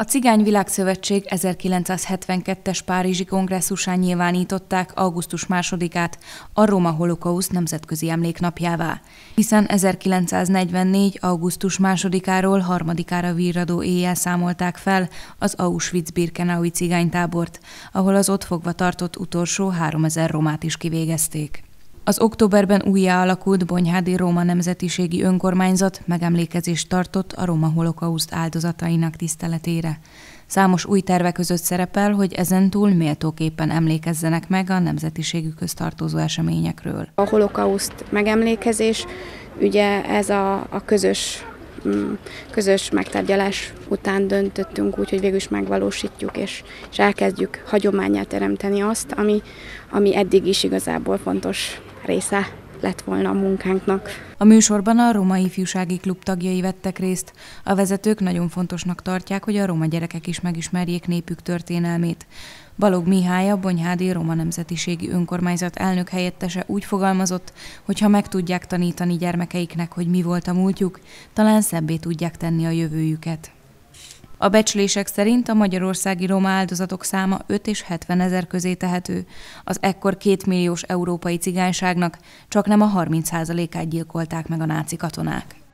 A Cigány Világszövetség 1972-es Párizsi kongresszusán nyilvánították augusztus 2-át a Roma Holokauszt nemzetközi emléknapjává, hiszen 1944. augusztus 2-áról 3-ára virradó éjjel számolták fel az Auschwitz-Birkenaui cigánytábort, ahol az ott fogva tartott utolsó 3000 romát is kivégezték. Az októberben újjá alakult Bonyhádi Róma Nemzetiségi Önkormányzat megemlékezést tartott a Róma holokauszt áldozatainak tiszteletére. Számos új terve között szerepel, hogy ezentúl méltóképpen emlékezzenek meg a nemzetiségükhöz tartozó eseményekről. A holokauszt megemlékezés, ugye ez a, a közös mm, közös megtárgyalás után döntöttünk úgy, hogy végül is megvalósítjuk, és, és elkezdjük hagyományát teremteni azt, ami, ami eddig is igazából fontos része lett volna a munkánknak. A műsorban a Roma Ifjúsági Klub tagjai vettek részt. A vezetők nagyon fontosnak tartják, hogy a roma gyerekek is megismerjék népük történelmét. Balog Mihály, a Bonyhádi Roma Nemzetiségi Önkormányzat elnök helyettese úgy fogalmazott, hogy ha meg tudják tanítani gyermekeiknek, hogy mi volt a múltjuk, talán szebbé tudják tenni a jövőjüket. A becslések szerint a magyarországi roma áldozatok száma 5 és 70 ezer közé tehető. Az ekkor 2 milliós európai cigányságnak csak nem a 30 át gyilkolták meg a náci katonák.